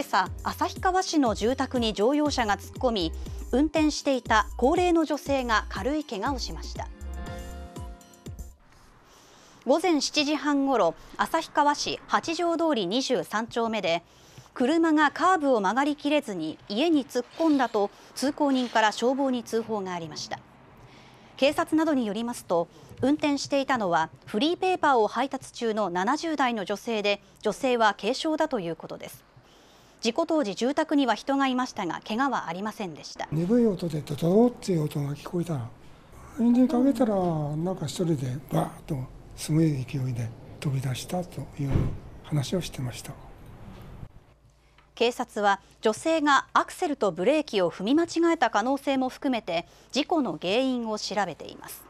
今朝旭川市の住宅に乗用車が突っ込み運転していた高齢の女性が軽いけがをしました。午前7時半ごろ、旭川市八条通23丁目で車がカーブを曲がりきれずに家に突っ込んだと通行人から消防に通報がありました警察などによりますと運転していたのはフリーペーパーを配達中の70代の女性で女性は軽傷だということです事故当時、住宅には人がいましたが、怪我はありませんでした。鈍い音でドドドっていう音が聞こえたら、エンジンかけたら、なんか一人でバーとすごい勢いで飛び出したという話をしてました。警察は女性がアクセルとブレーキを踏み間違えた可能性も含めて事故の原因を調べています。